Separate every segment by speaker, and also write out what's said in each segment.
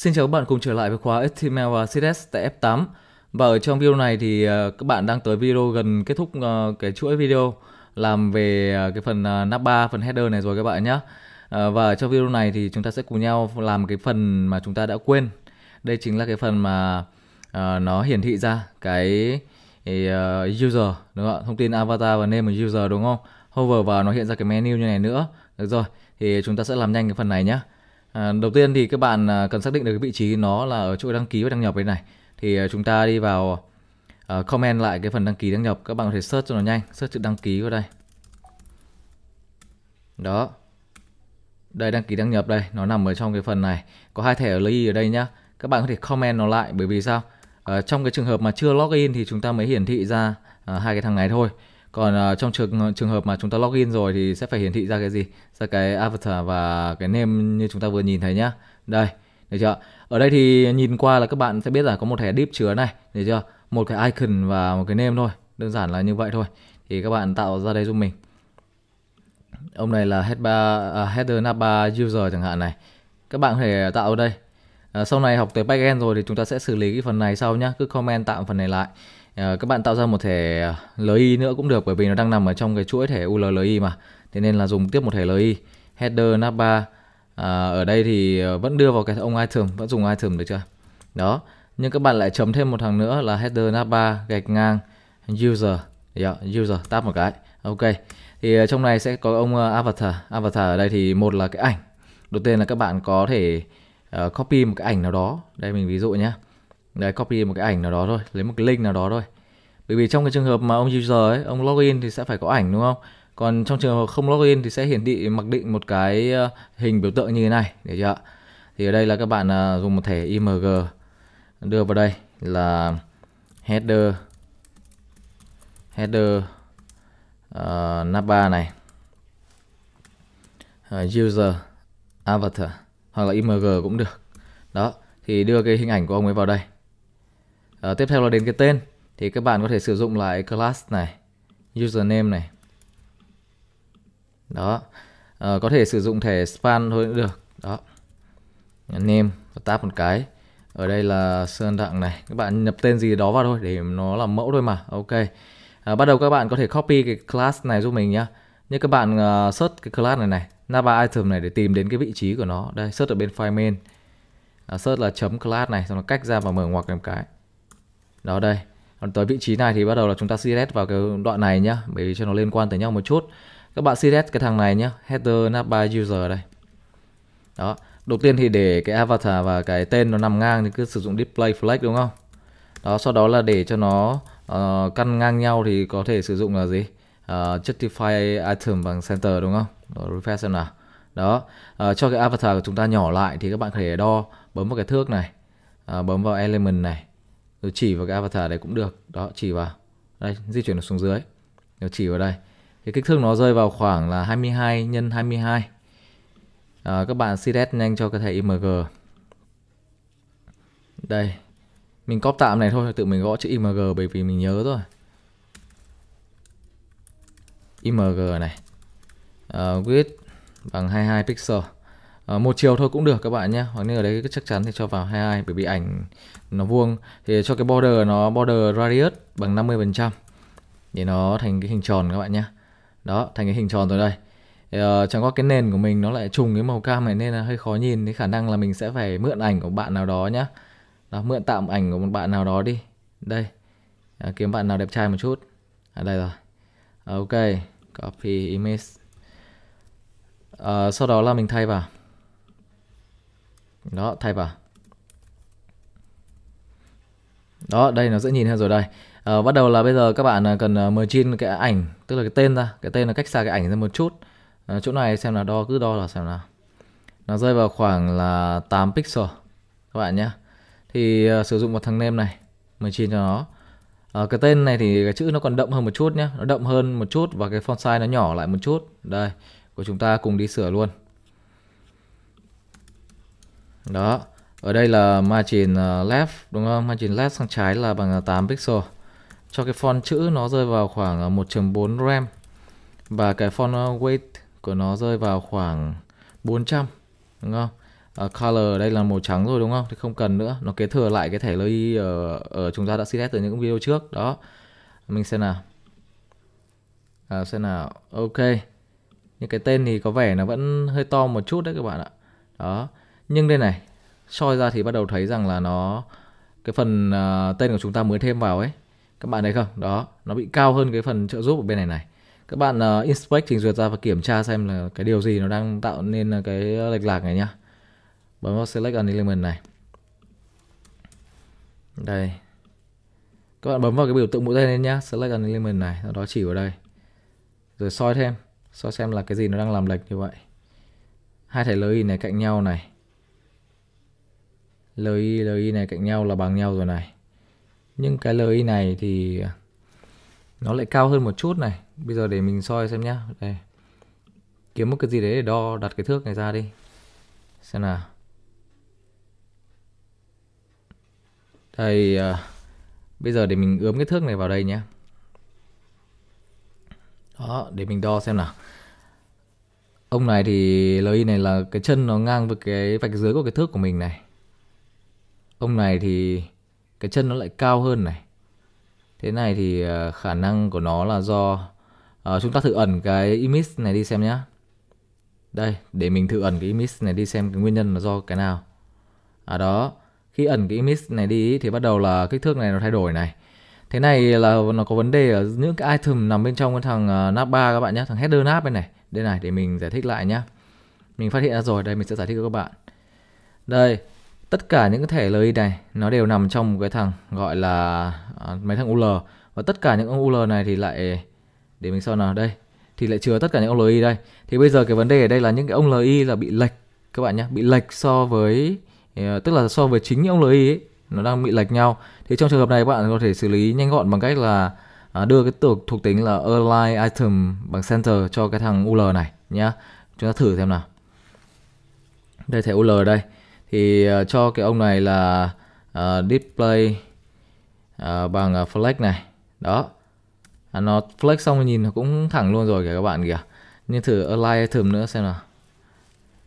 Speaker 1: Xin chào các bạn cùng trở lại với khóa HTML và CSS tại F8 Và ở trong video này thì ờ, các bạn đang tới video gần kết thúc ờ, cái chuỗi video làm về ờ, cái phần nắp 3, phần header này rồi các bạn nhé Và ở trong video này thì chúng ta sẽ cùng nhau làm cái phần mà chúng ta đã quên Đây chính là cái phần mà nó hiển thị ra cái user đúng không? Thông tin avatar và name của user đúng không? Hover vào nó hiện ra cái menu như này nữa Được rồi, thì chúng ta sẽ làm nhanh cái phần này nhé À, đầu tiên thì các bạn à, cần xác định được cái vị trí nó là ở chỗ đăng ký và đăng nhập bên này. Thì à, chúng ta đi vào comment lại cái phần đăng ký đăng nhập. Các bạn có thể search cho nó nhanh. Search chữ đăng ký vào đây. Đó. Đây đăng ký đăng nhập đây. Nó nằm ở trong cái phần này. Có hai thẻ ở ly ở đây nhá. Các bạn có thể comment nó lại bởi vì sao? Ở trong cái trường hợp mà chưa login thì chúng ta mới hiển thị ra hai cái thằng này thôi còn uh, trong trường ờ, trường hợp mà chúng ta login rồi thì sẽ phải hiển thị ra cái gì ra cái avatar và cái name như chúng ta vừa nhìn thấy nhá đây được chưa ở đây thì nhìn qua là các bạn sẽ biết là có một thẻ deep chứa này được chưa một cái icon và một cái name thôi đơn giản là như vậy thôi thì các bạn tạo ra đây giúp mình ông này là à, header, uh, header napa user chẳng hạn này các bạn có thể tạo ở đây à, sau này học tới backend rồi thì chúng ta sẽ xử lý cái phần này sau nhá cứ comment tạm phần này lại Ờ, các bạn tạo ra một thẻ ờ, LI nữa cũng được bởi vì nó đang nằm ở trong cái chuỗi thẻ ULLI mà. Thế nên là dùng tiếp một thẻ LI, header nap bar. À, ờ, ở đây thì vẫn đưa vào cái ông item, vẫn dùng item được chưa? Đó, nhưng các bạn lại chấm thêm một thằng nữa là header nap bar gạch ngang user. Yeah, user tap một cái. Ok. Thì trong này sẽ có ông avatar. Avatar ở đây thì một là cái ảnh. Đầu tiên là các bạn có thể copy một cái ảnh nào đó. Đây mình ví dụ nhé đấy copy một cái ảnh nào đó thôi lấy một cái link nào đó thôi bởi vì trong cái trường hợp mà ông user ấy ông login thì sẽ phải có ảnh đúng không còn trong trường hợp không login thì sẽ hiển thị mặc định một cái ờ, hình biểu tượng như thế này để chưa thì ở đây là các bạn ờ, dùng một thẻ img đưa vào đây là header header uh, napa này uh, user avatar hoặc là img cũng được đó thì đưa cái hình ảnh của ông ấy vào đây à, tiếp theo là đến cái tên thì các bạn có thể sử dụng lại class này username này đó à, có thể sử dụng thẻ span thôi cũng được đó name và tab một cái ở đây là sơn đặng này các bạn nhập tên gì đó vào thôi để nó là mẫu thôi mà ok à, bắt đầu các bạn có thể copy cái class này giúp mình nhá như các bạn uh, search cái class này này Nava item này để tìm đến cái vị trí của nó đây search ở bên file main à, search là chấm class này xong nó cách ra và mở ngoặc em cái đó đây còn tới vị trí này thì bắt đầu là chúng ta select vào cái đoạn này nhá bởi vì cho nó liên quan tới nhau một chút các bạn select cái thằng này nhá header nap by user đây đó đầu tiên thì để cái avatar và cái tên nó nằm ngang thì cứ sử dụng display flex đúng không đó sau đó là để cho nó uh, căn ngang nhau thì có thể sử dụng là gì uh, justify item bằng center đúng không đó, refresh xem nào đó uh, cho cái avatar của chúng ta nhỏ lại thì các bạn có thể đo bấm vào cái thước này uh, bấm vào element này rồi ừ, chỉ vào cái avatar đấy cũng được đó chỉ vào đây di chuyển nó xuống dưới rồi chỉ vào đây cái kích thước nó rơi vào khoảng là 22 nhân 22 à, các bạn CSS nhanh cho cái thẻ img đây mình copy tạm này thôi tự mình gõ chữ img bởi vì mình nhớ rồi img này uh, width bằng 22 pixel Ờ, một chiều thôi cũng được các bạn nhé hoặc nếu ở đấy chắc chắn thì cho vào 22 bởi vì ảnh nó vuông thì cho cái border nó border radius bằng 50 phần trăm để nó thành cái hình tròn các bạn nhé đó thành cái hình tròn rồi đây thì, ờ, uh, chẳng qua cái nền của mình nó lại trùng cái màu cam này nên là hơi khó nhìn thì khả năng là mình sẽ phải mượn ảnh của bạn nào đó nhá đó, mượn tạm ảnh của một bạn nào đó đi đây à, kiếm bạn nào đẹp trai một chút ở à, đây rồi ờ, ok copy image à, sau đó là mình thay vào đó thay vào đó đây nó dễ nhìn hơn rồi đây à, bắt đầu là bây giờ các bạn à, cần à, mở chin cái ảnh tức là cái tên ra cái tên là cách xa cái ảnh ra một chút à, chỗ này xem là đo cứ đo là xem nào nó rơi vào khoảng là 8 pixel các bạn nhé thì uh, sử dụng một thằng nem này mở chia cho nó à, cái tên này thì cái chữ nó còn đậm hơn một chút nhé nó đậm hơn một chút và cái font size nó nhỏ lại một chút đây của chúng ta cùng đi sửa luôn đó ở đây là margin ờ, left đúng không margin left sang trái là bằng 8 ờ, pixel cho cái font chữ nó rơi vào khoảng 1.4 ờ, rem và cái font weight của nó rơi vào khoảng 400 đúng không à, color ở đây là màu trắng rồi đúng không thì không cần nữa nó kế thừa lại cái thể lây ở, ở chúng ta đã select từ những video trước đó mình xem nào à, xem nào ok những cái tên thì có vẻ nó vẫn hơi to một chút đấy các bạn ạ đó nhưng đây này soi ra thì bắt đầu thấy rằng là nó cái phần uh, tên của chúng ta mới thêm vào ấy các bạn thấy không đó nó bị cao hơn cái phần trợ giúp ở bên này này các bạn uh, inspect trình duyệt ra và kiểm tra xem là cái điều gì nó đang tạo nên cái lệch lạc này nhá bấm vào select an element này đây các bạn bấm vào cái biểu tượng mũi tên lên nhá select an element này sau đó chỉ vào đây rồi soi thêm soi xem là cái gì nó đang làm lệch như vậy hai thẻ lưỡi này cạnh nhau này LI, LI này cạnh nhau là bằng nhau rồi này. Nhưng cái LI này thì nó lại cao hơn một chút này. Bây giờ để mình soi xem nhá. Đây. Kiếm một cái gì đấy để đo đặt cái thước này ra đi. Xem nào. Đây à, bây giờ để mình ướm cái thước này vào đây nhé. Đó, để mình đo xem nào. Ông này thì LI này là cái chân nó ngang với cái vạch dưới của cái thước của mình này ông này thì cái chân nó lại cao hơn này thế này thì ờ, khả năng của nó là do à, chúng ta thử ẩn cái image này đi xem nhá đây để mình thử ẩn cái image này đi xem cái nguyên nhân là do cái nào à đó khi ẩn cái image này đi thì bắt đầu là kích thước này nó thay đổi này thế này là nó có vấn đề ở những cái item nằm bên trong cái thằng uh, ờ, nắp ba các bạn nhé thằng header nắp bên này đây này để mình giải thích lại nhá mình phát hiện ra rồi đây mình sẽ giải thích cho các bạn đây tất cả những cái thẻ LI này nó đều nằm trong một cái thằng gọi là à, mấy thằng UL và tất cả những ông UL này thì lại để mình xem nào đây thì lại chứa tất cả những ông LI đây thì bây giờ cái vấn đề ở đây là những cái ông LI là bị lệch các bạn nhé bị lệch so với ờ, tức là so với chính những ông LI ấy, nó đang bị lệch nhau thì trong trường hợp này bạn có thể xử lý nhanh gọn bằng cách là à, đưa cái thuộc thuộc tính là align item bằng center cho cái thằng UL này nhá chúng ta thử xem nào đây thẻ UL đây thì uh, cho cái ông này là uh, ờ, display uh, ờ, bằng uh, flex này đó à, nó flex xong nhìn nó cũng thẳng luôn rồi kìa các bạn kìa nhưng thử align item nữa xem nào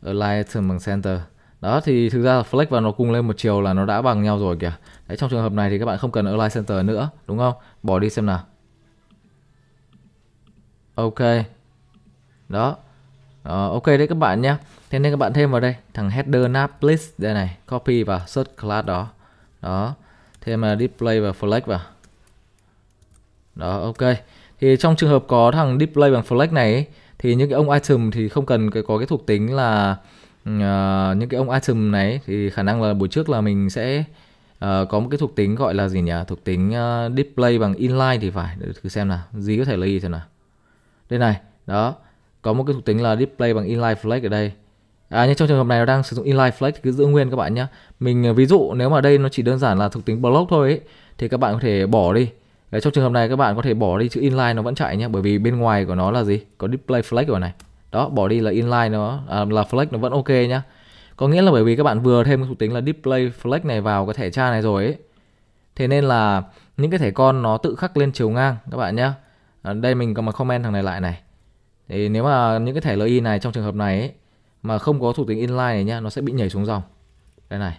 Speaker 1: align item bằng center đó thì thực ra flex và nó cùng lên một chiều là nó đã bằng nhau rồi kìa đấy trong trường hợp này thì các bạn không cần align center nữa đúng không bỏ đi xem nào ok đó Uh, ok đấy các bạn nhé thế nên các bạn thêm vào đây thằng header nap list đây này copy vào search class đó đó thêm là display và flex vào đó ok thì trong trường hợp có thằng display bằng flex này ấy, thì những cái ông item thì không cần cái có cái thuộc tính là uh, những cái ông item này thì khả năng là buổi trước là mình sẽ uh, có một cái thuộc tính gọi là gì nhỉ thuộc tính uh, display bằng inline thì phải để thử xem nào gì có thể là gì xem nào đây này đó có một cái thuộc tính là display bằng inline flex ở đây À, nhưng trong trường hợp này nó đang sử dụng inline flex thì cứ giữ nguyên các bạn nhé. Mình à, ví dụ nếu mà đây nó chỉ đơn giản là thuộc tính block thôi ấy, thì các bạn có thể bỏ đi. Đấy, trong trường hợp này các bạn có thể bỏ đi chữ inline nó vẫn chạy nhé bởi vì bên ngoài của nó là gì? Có display flex ở này. Đó, bỏ đi là inline nó à, là flex nó vẫn ok nhá. Có nghĩa là bởi vì các bạn vừa thêm cái thuộc tính là display flex này vào cái thẻ cha này rồi ấy. Thế nên là những cái thẻ con nó tự khắc lên chiều ngang các bạn nhé. À, đây mình có mà comment thằng này lại này. Thì nếu mà những cái thẻ LI này trong trường hợp này ấy, mà không có thuộc tính inline này nhá nó sẽ bị nhảy xuống dòng đây này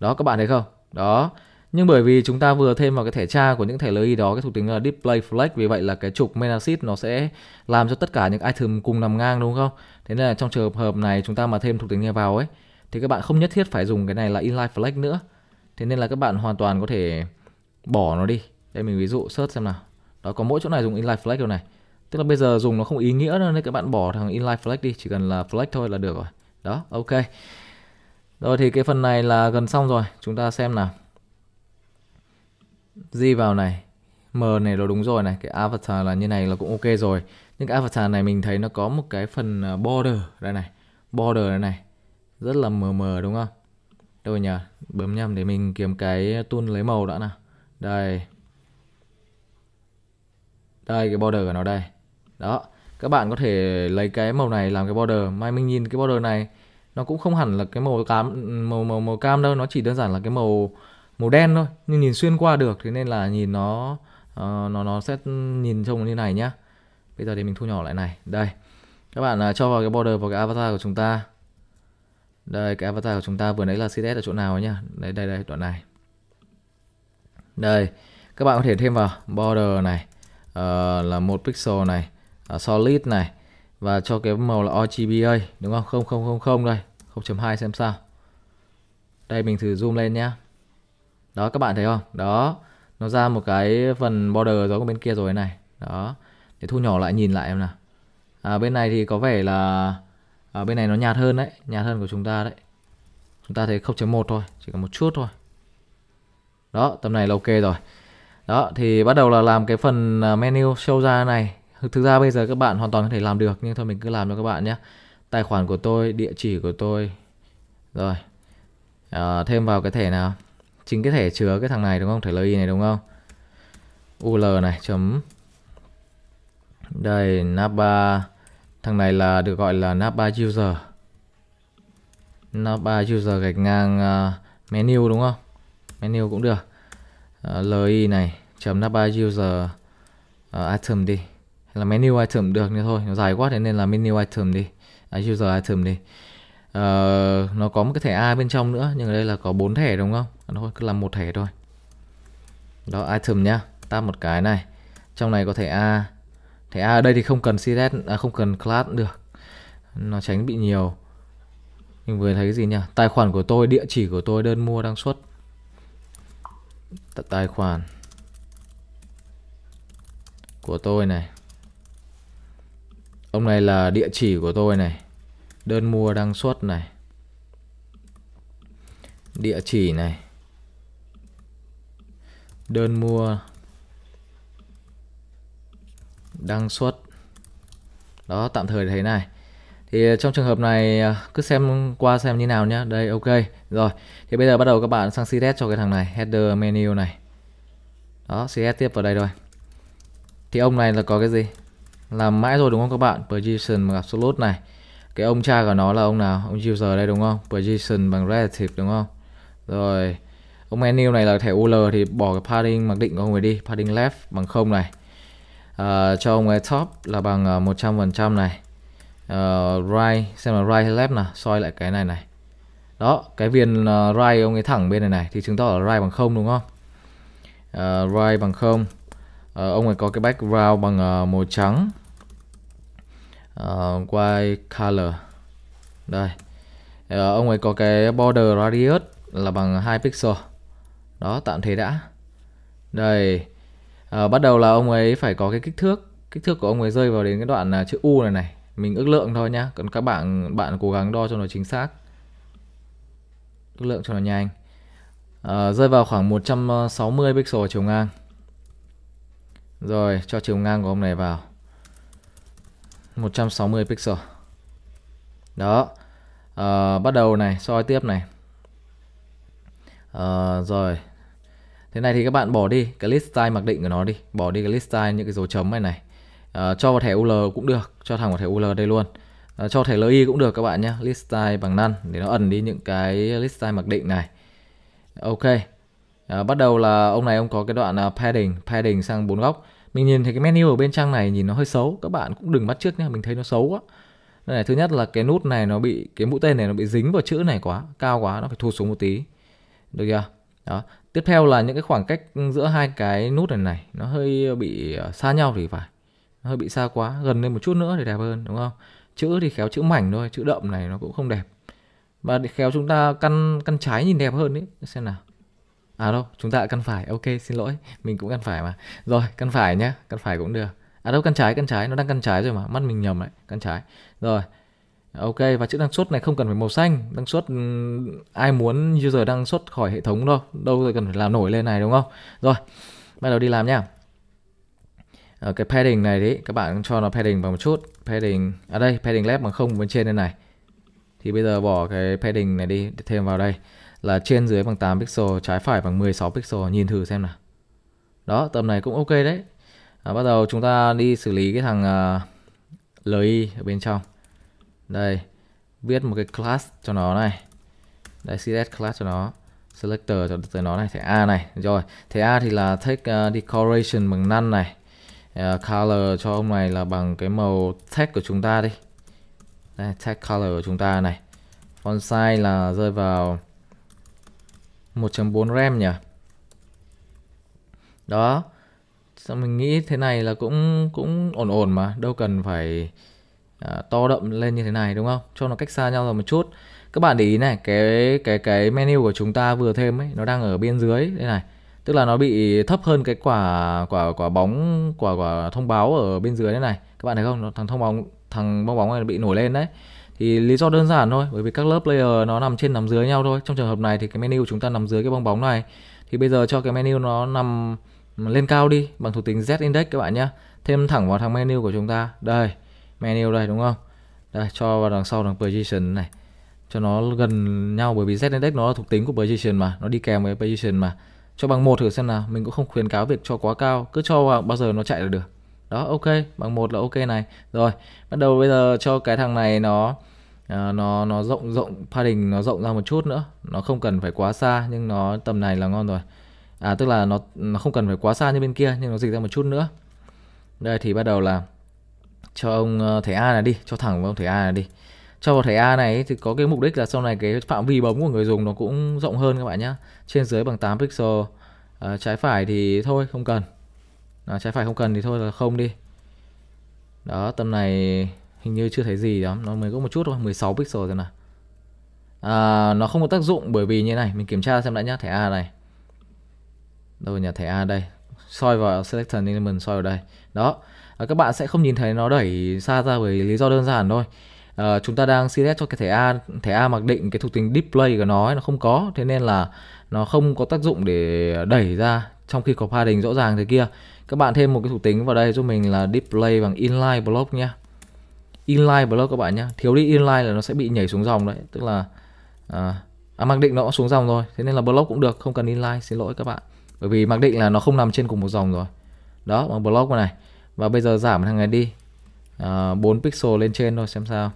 Speaker 1: đó các bạn thấy không đó nhưng bởi vì chúng ta vừa thêm vào cái thẻ tra của những thẻ LI đó cái thuộc tính là ờ, display flex vì vậy là cái trục menacid nó sẽ làm cho tất cả những item cùng nằm ngang đúng không thế nên là trong trường hợp này chúng ta mà thêm thuộc tính này vào ấy thì các bạn không nhất thiết phải dùng cái này là inline flex nữa thế nên là các bạn hoàn toàn có thể bỏ nó đi đây mình ví dụ search xem nào đó có mỗi chỗ này dùng inline flex rồi này tức là bây giờ dùng nó không ý nghĩa nữa nên các bạn bỏ thằng inline flex đi chỉ cần là flex thôi là được rồi đó ok rồi thì cái phần này là gần xong rồi chúng ta xem nào di vào này m này là đúng rồi này cái avatar là như này là cũng ok rồi nhưng cái avatar này mình thấy nó có một cái phần à, border đây này border đây này rất là mờ mờ đúng không đâu nhỉ bấm nhầm để mình kiếm cái tool lấy màu đã nào đây đây cái border của nó đây đó các bạn có thể lấy cái màu này làm cái border mai mình nhìn cái border này nó cũng không hẳn là cái màu cam màu màu màu cam đâu nó chỉ đơn giản là cái màu màu đen thôi nhưng nhìn xuyên qua được thế nên là nhìn nó uh, nó nó sẽ nhìn trông như này nhá bây giờ thì mình thu nhỏ lại này đây các bạn uh, cho vào cái border vào cái avatar của chúng ta đây cái avatar của chúng ta vừa nãy là css ở chỗ nào nhá đây đây đây đoạn này đây các bạn có thể thêm vào border này uh, là một pixel này Ờ, solid này và cho cái màu là RGBA đúng không 0000 đây 0.2 xem sao đây mình thử zoom lên nhá đó các bạn thấy không đó nó ra một cái phần border giống bên kia rồi này đó để thu nhỏ lại nhìn lại em nào à, bên này thì có vẻ là à, bên này nó nhạt hơn đấy nhạt hơn của chúng ta đấy chúng ta thấy 0.1 thôi chỉ cần một chút thôi đó tầm này là ok rồi đó thì bắt đầu là làm cái phần à, menu show ra này thực ra bây giờ các bạn hoàn toàn có thể làm được nhưng thôi mình cứ làm cho các bạn nhé tài khoản của tôi địa chỉ của tôi rồi à, thêm vào cái thẻ nào chính cái thẻ chứa cái thằng này đúng không thẻ li này đúng không ul này chấm đây napa thằng này là được gọi là napa user napa user gạch ngang uh, menu đúng không menu cũng được uh, ờ, li này chấm napa user uh, item đi là menu item được như thôi nó dài quá thế nên là menu item đi à, user item đi uh, nó có một cái thẻ a bên trong nữa nhưng ở đây là có bốn thẻ đúng không à, thôi cứ làm một thẻ thôi đó item nhá ta một cái này trong này có thẻ a thẻ a ở đây thì không cần css à, không cần class được nó tránh bị nhiều mình vừa thấy cái gì nhỉ tài khoản của tôi địa chỉ của tôi đơn mua đang xuất tài khoản của tôi này Ông này là địa chỉ của tôi này. Đơn mua đăng xuất này. Địa chỉ này. Đơn mua đăng xuất. Đó, tạm thời thấy này. Thì trong trường hợp này à, cứ xem qua xem như nào nhá. Đây ok. Rồi, thì bây giờ bắt đầu các bạn sang CSS cho cái thằng này, header menu này. Đó, CSS tiếp vào đây rồi. Thì ông này là có cái gì? làm mãi rồi đúng không các bạn position bằng absolute này cái ông cha của nó là ông nào ông user đây đúng không position bằng relative đúng không rồi ông menu này là thẻ ul thì bỏ cái padding mặc định của ông ấy đi padding left bằng không này à, cho ông ấy top là bằng 100% ờ, này à, right xem là right hay left nào soi lại cái này này đó cái viên uh, right ông ấy thẳng bên này này thì chứng tỏ là right bằng không đúng không uh, right bằng không uh, ông ấy có cái background bằng uh, màu trắng uh, white color đây ở ờ, ông ấy có cái border radius là bằng 2 pixel đó tạm thế đã đây à, bắt đầu là ông ấy phải có cái kích thước kích thước của ông ấy rơi vào đến cái đoạn là chữ u này này mình ước lượng thôi nhá còn các bạn bạn cố gắng đo cho nó chính xác ước lượng cho nó nhanh à, rơi vào khoảng 160 pixel chiều ngang rồi cho chiều ngang của ông này vào 160 pixel đó à, bắt đầu này soi tiếp này à, rồi thế này thì các bạn bỏ đi cái list style mặc định của nó đi bỏ đi cái list style những cái dấu chấm này này à, cho vào thẻ UL cũng được cho thẳng vào thẻ UL đây luôn à, cho thẻ LI cũng được các bạn nhé list style bằng năn để nó ẩn đi những cái list style mặc định này ok à, bắt đầu là ông này ông có cái đoạn à, padding padding sang bốn góc mình nhìn thấy cái menu ở bên trang này nhìn nó hơi xấu các bạn cũng đừng bắt trước nha mình thấy nó xấu quá đây này thứ nhất là cái nút này nó bị cái mũi tên này nó bị dính vào chữ này quá cao quá nó phải thu xuống một tí được chưa đó tiếp theo là những cái khoảng cách giữa hai cái nút này này nó hơi bị ờ, xa nhau thì phải nó hơi bị xa quá gần lên một chút nữa thì đẹp hơn đúng không chữ thì khéo chữ mảnh thôi chữ đậm này nó cũng không đẹp và khéo chúng ta căn căn trái nhìn đẹp hơn đấy xem nào À đâu, chúng ta căn phải. Ok, xin lỗi, mình cũng căn phải mà. Rồi, căn phải nhá, căn phải cũng được. À đâu căn trái, căn trái, nó đang căn trái rồi mà, mắt mình nhầm đấy căn trái. Rồi. Ok và chữ đăng xuất này không cần phải màu xanh, đăng xuất ai muốn user đăng xuất khỏi hệ thống đâu, đâu rồi cần phải làm nổi lên này đúng không? Rồi. Bắt đầu đi làm nhá. Ở ờ, cái padding này đấy, các bạn cho nó padding vào một chút, padding ở à đây, padding left bằng không bên trên đây này. Thì bây giờ bỏ cái padding này đi, thêm vào đây là trên dưới bằng 8 pixel, trái phải bằng 16 pixel, nhìn thử xem nào. Đó, tầm này cũng ok đấy. À, bắt đầu chúng ta đi xử lý cái thằng uh, à, LI ở bên trong. Đây, viết một cái class cho nó này. Đây, CSS class cho nó. Selector cho tới nó này, thẻ A này. Rồi, thẻ A thì là take uh, decoration bằng none này. Uh, color cho ông này là bằng cái màu text của chúng ta đi. Đây, text color của chúng ta này. Font size là rơi vào 1.4 RAM nhỉ đó sao mình nghĩ thế này là cũng cũng ổn ổn mà đâu cần phải à, to đậm lên như thế này đúng không cho nó cách xa nhau rồi một chút các bạn để ý này cái cái cái menu của chúng ta vừa thêm ấy nó đang ở bên dưới đây này tức là nó bị thấp hơn cái quả quả quả bóng quả quả thông báo ở bên dưới đây này các bạn thấy không nó thằng thông báo thằng bóng bóng này bị nổi lên đấy thì lý do đơn giản thôi bởi vì các lớp layer nó nằm trên nằm dưới nhau thôi trong trường hợp này thì cái menu của chúng ta nằm dưới cái bong bóng này thì bây giờ cho cái menu nó nằm lên cao đi bằng thuộc tính z index các bạn nhé thêm thẳng vào thằng menu của chúng ta đây menu đây đúng không đây cho vào đằng sau thằng position này cho nó gần nhau bởi vì z index nó là thuộc tính của position mà nó đi kèm với position mà cho bằng một thử xem nào mình cũng không khuyến cáo việc cho quá cao cứ cho vào bao giờ nó chạy là được đó ok bằng một là ok này rồi bắt đầu bây giờ cho cái thằng này nó à, nó nó rộng rộng padding nó rộng ra một chút nữa nó không cần phải quá xa nhưng nó tầm này là ngon rồi à tức là nó nó không cần phải quá xa như bên kia nhưng nó dịch ra một chút nữa đây thì bắt đầu là cho ông ờ, thẻ A này đi cho thẳng vào ông thẻ A này đi cho vào thẻ A này thì có cái mục đích là sau này cái phạm vi bấm của người dùng nó cũng rộng hơn các bạn nhé trên dưới bằng 8 pixel à, trái phải thì thôi không cần đó, à, trái phải không cần thì thôi là không đi đó tầm này hình như chưa thấy gì đó nó mới có một chút thôi 16 pixel rồi nè. à, nó không có tác dụng bởi vì như này mình kiểm tra xem đã nhá thẻ A này đâu nhà thẻ A đây soi vào selection element soi vào đây đó à, các bạn sẽ không nhìn thấy nó đẩy xa ra bởi lý do đơn giản thôi à, chúng ta đang select cho cái thẻ A thẻ A mặc định cái thuộc tính display của nó ấy, nó không có thế nên là nó không có tác dụng để đẩy ra trong khi có padding rõ ràng thế kia các bạn thêm một cái thủ tính vào đây giúp mình là display bằng inline block nhá inline block các bạn nhá thiếu đi inline là nó sẽ bị nhảy xuống dòng đấy tức là à, à mặc định nó cũng xuống dòng rồi thế nên là block cũng được không cần inline xin lỗi các bạn bởi vì mặc định là nó không nằm trên cùng một dòng rồi đó bằng block này và bây giờ giảm thằng này đi à, 4 pixel lên trên thôi xem sao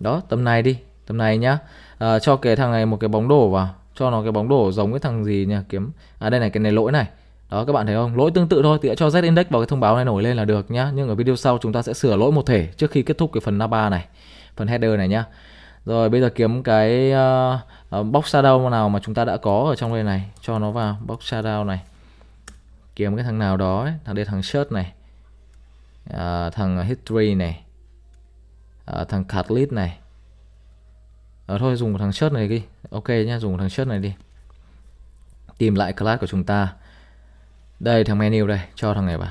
Speaker 1: đó tầm này đi tầm này nhá à, cho cái thằng này một cái bóng đổ vào cho nó cái bóng đổ giống cái thằng gì nhỉ kiếm à đây này cái này lỗi này đó các bạn thấy không lỗi tương tự thôi thì hãy cho z index vào cái thông báo này nổi lên là được nhá nhưng ở video sau chúng ta sẽ sửa lỗi một thể trước khi kết thúc cái phần napa này phần header này nhá rồi bây giờ kiếm cái uh, uh, box shadow nào mà chúng ta đã có ở trong đây này cho nó vào box shadow này kiếm cái thằng nào đó ấy. thằng đây thằng shirt này uh, thằng history này uh, thằng catalyst này uh, thôi dùng thằng shirt này đi ok nhá dùng thằng shirt này đi tìm lại class của chúng ta đây thằng menu đây cho thằng này vào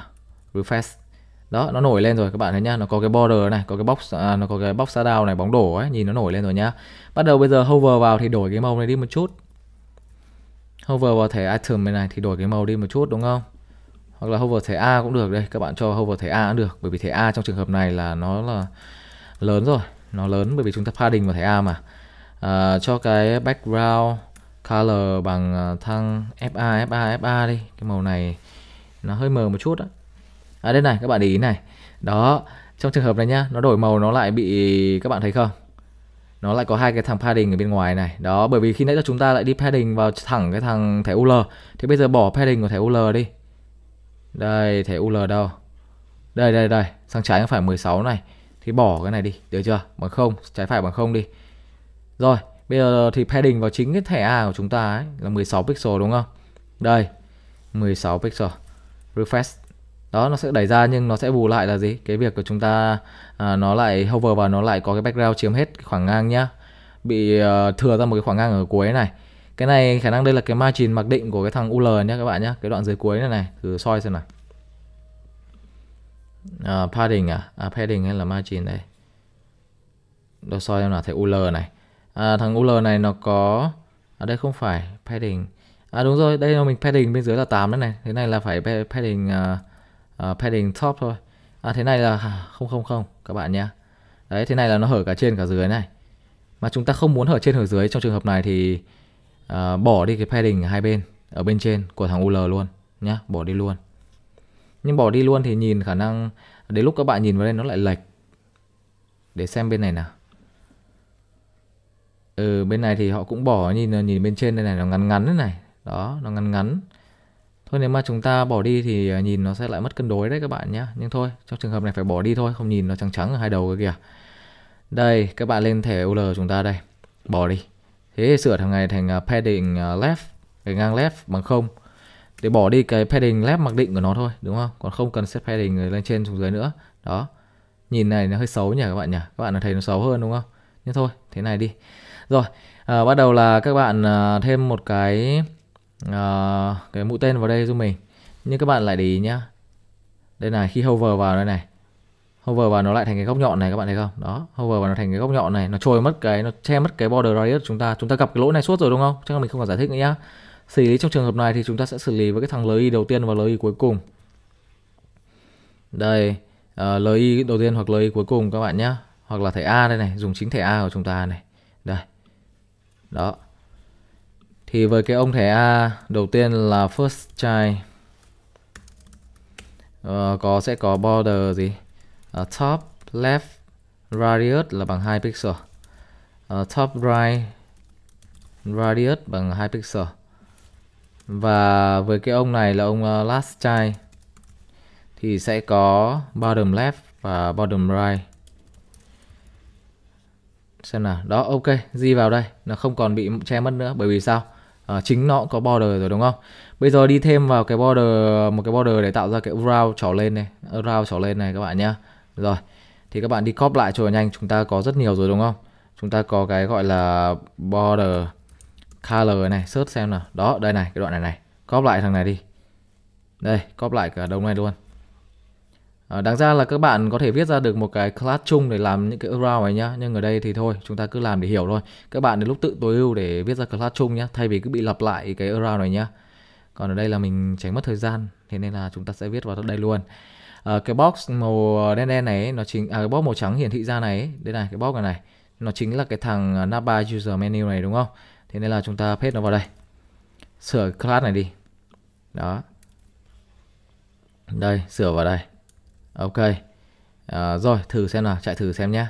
Speaker 1: refresh đó nó nổi lên rồi các bạn thấy nhá nó có cái border này có cái box à, nó có cái box shadow này bóng đổ ấy nhìn nó nổi lên rồi nhá bắt đầu bây giờ hover vào thì đổi cái màu này đi một chút hover vào thẻ item bên này thì đổi cái màu đi một chút đúng không hoặc là hover thẻ A cũng được đây các bạn cho hover thẻ A cũng được bởi vì thẻ A trong trường hợp này là nó là lớn rồi nó lớn bởi vì chúng ta padding vào thẻ A mà à, cho cái background color bằng à, thăng FA FA FA đi cái màu này nó hơi mờ một chút đó à đây này các bạn để ý này đó trong trường hợp này nhá nó đổi màu nó lại bị các bạn thấy không nó lại có hai cái thằng padding ở bên ngoài này đó bởi vì khi nãy là chúng ta lại đi padding vào thẳng cái thằng thẻ UL thì bây giờ bỏ padding của thẻ UL đi đây thẻ UL đâu đây đây đây sang trái phải 16 này thì bỏ cái này đi được chưa bằng không trái phải bằng không đi rồi Bây giờ thì padding vào chính cái thẻ A của chúng ta ấy, là 16 pixel đúng không? Đây, 16 pixel. Refresh. Đó, nó sẽ đẩy ra nhưng nó sẽ bù lại là gì? Cái việc của chúng ta à, nó lại hover và nó lại có cái background chiếm hết cái khoảng ngang nhá. Bị à, thừa ra một cái khoảng ngang ở cuối này. Cái này khả năng đây là cái margin mặc định của cái thằng UL nhé các bạn nhá Cái đoạn dưới cuối này này, thử soi xem nào. À, padding à? À, padding hay là margin đây? đo soi xem nào, thấy UL này à, thằng UL này nó có ở à, đây không phải padding à đúng rồi đây là mình padding bên dưới là 8 đấy này thế này là phải padding uh, uh, padding top thôi à thế này là à, không không không các bạn nhé đấy thế này là nó hở cả trên cả dưới này mà chúng ta không muốn hở trên hở dưới trong trường hợp này thì uh, bỏ đi cái padding ở hai bên ở bên trên của thằng UL luôn nhá bỏ đi luôn nhưng bỏ đi luôn thì nhìn khả năng đến lúc các bạn nhìn vào đây nó lại lệch để xem bên này nào ừ bên này thì họ cũng bỏ nhìn nhìn bên trên đây này nó ngắn ngắn thế này đó nó ngắn ngắn thôi nếu mà chúng ta bỏ đi thì à, nhìn nó sẽ lại mất cân đối đấy các bạn nhé nhưng thôi trong trường hợp này phải bỏ đi thôi không nhìn nó trắng trắng ở hai đầu kia kìa đây các bạn lên thẻ UL chúng ta đây bỏ đi thế sửa thằng này thành à, padding à, left cái ngang left bằng không để bỏ đi cái padding left mặc định của nó thôi đúng không còn không cần set padding lên trên xuống dưới nữa đó nhìn này nó hơi xấu nhỉ các bạn nhỉ các bạn thấy nó xấu hơn đúng không nhưng thôi thế này đi rồi à, bắt đầu là các bạn à, thêm một cái à, cái mũi tên vào đây giúp mình nhưng các bạn lại để ý nhá đây này khi hover vào đây này hover vào nó lại thành cái góc nhọn này các bạn thấy không đó hover vào nó thành cái góc nhọn này nó trôi mất cái nó che mất cái border radius chúng ta chúng ta gặp cái lỗi này suốt rồi đúng không chắc là mình không cần giải thích nữa nhá xử lý trong trường hợp này thì chúng ta sẽ xử lý với cái thằng li đầu tiên và li cuối cùng đây uh, li đầu tiên hoặc li cuối cùng các bạn nhá hoặc là thẻ a đây này dùng chính thẻ a của chúng ta này đây đó thì với cái ông thẻ A đầu tiên là first child ờ, có sẽ có border gì uh, top left radius là bằng 2 pixel uh, top right radius bằng 2 pixel và với cái ông này là ông uh, last child thì sẽ có bottom left và bottom right xem nào đó ok di vào đây nó không còn bị che mất nữa bởi vì sao à, chính nó cũng có border rồi đúng không bây giờ đi thêm vào cái border một cái border để tạo ra cái round trỏ lên này round trỏ lên này các bạn nhá rồi thì các bạn đi copy lại cho nhanh chúng ta có rất nhiều rồi đúng không chúng ta có cái gọi là border color này search xem nào đó đây này cái đoạn này này copy lại thằng này đi đây copy lại cả đầu này luôn Ờ, đáng ra là các bạn có thể viết ra được một cái class chung để làm những cái round này nhá nhưng ở đây thì thôi chúng ta cứ làm để hiểu thôi các bạn đến lúc tự tối ưu để viết ra class chung nhá thay vì cứ bị lặp lại cái round này nhá còn ở đây là mình tránh mất thời gian thế nên là chúng ta sẽ viết vào đây luôn à, cái box màu đen đen này nó chính à, cái box màu trắng hiển thị ra này đây này cái box này này nó chính là cái thằng napa user menu này đúng không thế nên là chúng ta paste nó vào đây sửa class này đi đó đây sửa vào đây ok à, rồi thử xem nào chạy thử xem nhé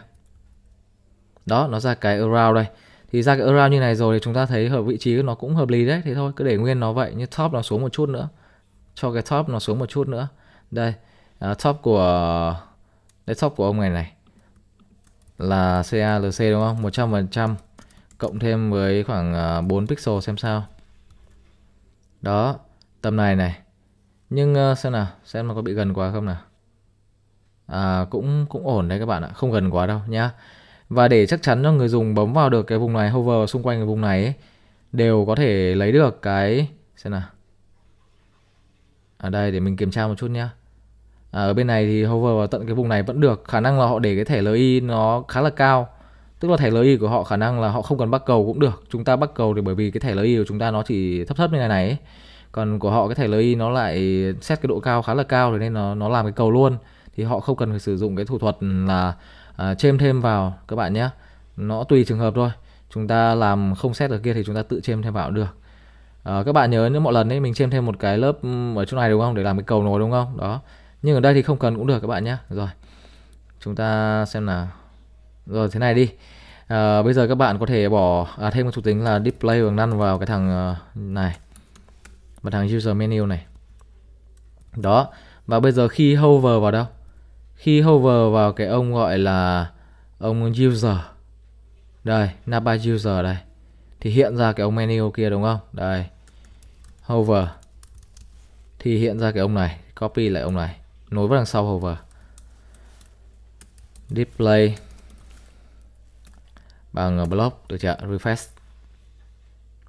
Speaker 1: đó nó ra cái around đây thì ra cái around như này rồi thì chúng ta thấy hợp vị trí nó cũng hợp lý đấy thế thôi cứ để nguyên nó vậy như top nó xuống một chút nữa cho cái top nó xuống một chút nữa đây à, top của đây top của ông này này là CALC đúng không 100% cộng thêm với khoảng 4 ờ, pixel xem sao đó tầm này này nhưng xem nào xem nó có bị gần quá không nào à, cũng cũng ổn đấy các bạn ạ không gần quá đâu nhá và để chắc chắn cho người dùng bấm vào được cái vùng này hover xung quanh cái vùng này ấy, đều có thể lấy được cái xem nào ở đây để mình kiểm tra một chút nhá à, ở bên này thì hover vào tận cái vùng này vẫn được khả năng là họ để cái thẻ LI nó khá là cao tức là thẻ LI của họ khả năng là họ không cần bắt cầu cũng được chúng ta bắt cầu thì bởi vì cái thẻ LI của chúng ta nó chỉ thấp thấp như này này ấy. còn của họ cái thẻ LI nó lại xét cái độ cao khá là cao nên nó nó làm cái cầu luôn thì họ không cần phải sử dụng cái thủ thuật là à, chêm thêm vào các bạn nhé nó tùy trường hợp thôi chúng ta làm không xét ở kia thì chúng ta tự chêm thêm vào được à, các bạn nhớ nếu mọi lần ấy mình chêm thêm một cái lớp ừ, ở chỗ này đúng không để làm cái cầu nối đúng không đó nhưng ở đây thì không cần cũng được các bạn nhé rồi chúng ta xem là rồi thế này đi à, bây giờ các bạn có thể bỏ à, thêm một thuộc tính là display bằng năn vào cái thằng à, này và thằng user menu này đó và bây giờ khi hover vào đâu khi hover vào cái ông gọi là ông user đây napa user đây thì hiện ra cái ông menu kia đúng không đây hover thì hiện ra cái ông này copy lại ông này nối vào đằng sau hover display bằng ờ, block được chưa refresh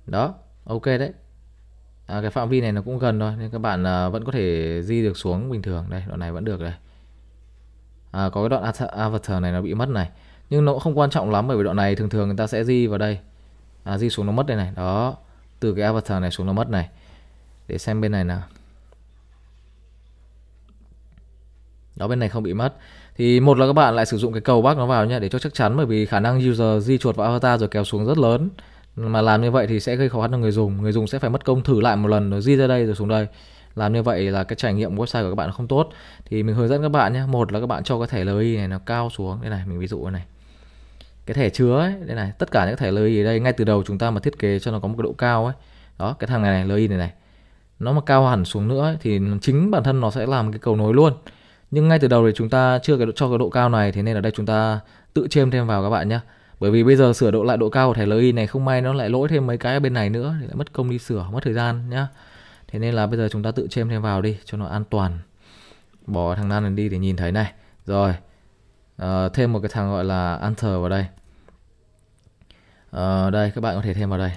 Speaker 1: đó ok đấy à, cái phạm vi này nó cũng gần thôi nên các bạn à, vẫn có thể di được xuống bình thường đây đoạn này vẫn được đây à, có cái đoạn avatar này nó bị mất này nhưng nó cũng không quan trọng lắm bởi vì đoạn này thường thường người ta sẽ di vào đây à, di xuống nó mất đây này đó từ cái avatar này xuống nó mất này để xem bên này nào đó bên này không bị mất thì một là các bạn lại sử dụng cái cầu bắc nó vào nhé để cho chắc chắn bởi vì khả năng user di chuột vào avatar rồi kéo xuống rất lớn mà làm như vậy thì sẽ gây khó khăn cho người dùng người dùng sẽ phải mất công thử lại một lần rồi di ra đây rồi xuống đây làm như vậy là cái trải nghiệm website của các bạn không tốt thì mình hướng dẫn các bạn nhé một là các bạn cho cái thẻ li này nó cao xuống đây này mình ví dụ này cái thẻ chứa ấy, đây này tất cả những thẻ li ở đây ngay từ đầu chúng ta mà thiết kế cho nó có một cái độ cao ấy đó cái thằng này này li này này nó mà cao hẳn xuống nữa ấy, thì chính bản thân nó sẽ làm cái cầu nối luôn nhưng ngay từ đầu thì chúng ta chưa cái, cho cái độ cao này thế nên ở đây chúng ta tự chêm thêm vào các bạn nhé bởi vì bây giờ sửa độ lại độ cao của thẻ li này không may nó lại lỗi thêm mấy cái ở bên này nữa thì lại mất công đi sửa mất thời gian nhá thế nên là bây giờ chúng ta tự chêm thêm vào đi cho nó an toàn bỏ thằng nan này đi để nhìn thấy này rồi à, thêm một cái thằng gọi là answer vào đây à, đây các bạn có thể thêm vào đây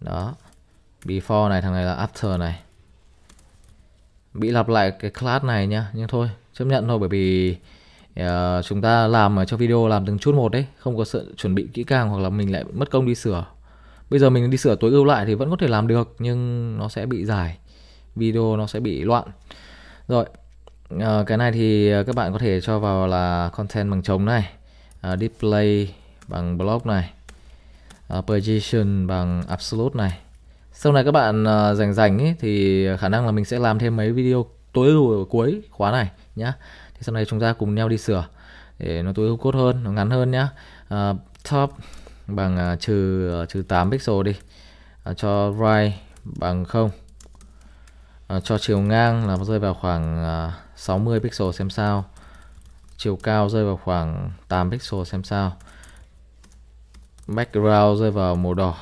Speaker 1: đó before này thằng này là after này bị lặp lại cái class này nhá nhưng thôi chấp nhận thôi bởi vì uh, chúng ta làm ở trong video làm từng chút một đấy không có sự chuẩn bị kỹ càng hoặc là mình lại mất công đi sửa bây giờ mình đi sửa tối ưu lại thì vẫn có thể làm được nhưng nó sẽ bị dài video nó sẽ bị loạn rồi à, cái này thì các bạn có thể cho vào là content bằng trống này à, display bằng block này à, position bằng absolute này sau này các bạn à, rảnh rảnh ý, thì khả năng là mình sẽ làm thêm mấy video tối ưu cuối khóa này nhá thì sau này chúng ta cùng nhau đi sửa để nó tối ưu cốt hơn nó ngắn hơn nhá à, top bằng uh, trừ uh, trừ 8 pixel đi uh, cho right bằng 0 uh, cho chiều ngang là rơi vào khoảng uh, 60 pixel xem sao chiều cao rơi vào khoảng 8 pixel xem sao background rơi vào màu đỏ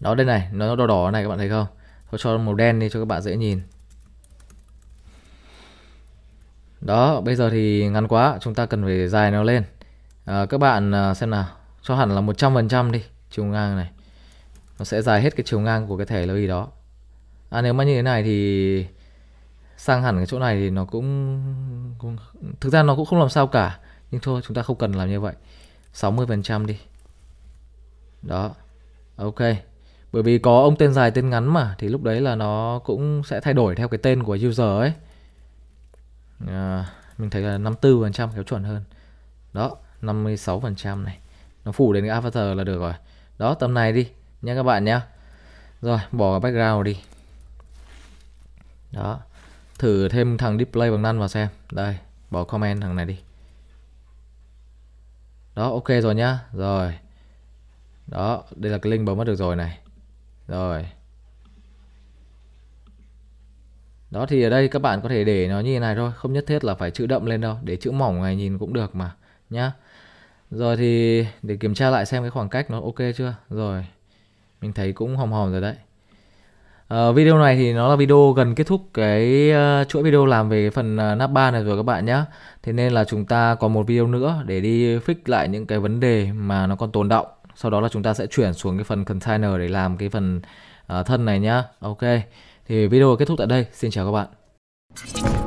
Speaker 1: đó đây này nó đỏ đỏ này các bạn thấy không tôi cho màu đen đi cho các bạn dễ nhìn đó bây giờ thì ngắn quá chúng ta cần phải dài nó lên à, các bạn ờ, xem nào cho hẳn là 100% đi chiều ngang này nó sẽ dài hết cái chiều ngang của cái thẻ lưỡi đó à, nếu mà như thế này thì sang hẳn cái chỗ này thì nó cũng, cũng thực ra nó cũng không làm sao cả nhưng thôi chúng ta không cần làm như vậy 60% đi đó ok bởi vì có ông tên dài tên ngắn mà thì lúc đấy là nó cũng sẽ thay đổi theo cái tên của user ấy à, mình thấy là 54% kéo chuẩn hơn đó 56% này nó phủ đến cái avatar là được rồi đó tầm này đi nha các bạn nhé rồi bỏ cái background đi đó thử thêm thằng display bằng năn vào xem đây bỏ comment thằng này đi đó ok rồi nhá rồi đó đây là cái link bấm mất được rồi này rồi đó thì ở đây các bạn có thể để nó như thế này thôi không nhất thiết là phải chữ đậm lên đâu để chữ mỏng này nhìn cũng được mà nhá rồi thì để kiểm tra lại xem cái khoảng cách nó ok chưa Rồi Mình thấy cũng hòm hòm rồi đấy Uh, video này thì nó là video gần kết thúc cái uh, chuỗi video làm về phần uh, ờ, nắp ba này rồi các bạn nhé Thế nên là chúng ta còn một video nữa để đi fix lại những cái vấn đề mà nó còn tồn động Sau đó là chúng ta sẽ chuyển xuống cái phần container để làm cái phần uh, thân này nhá Ok Thì video kết thúc tại đây Xin chào các bạn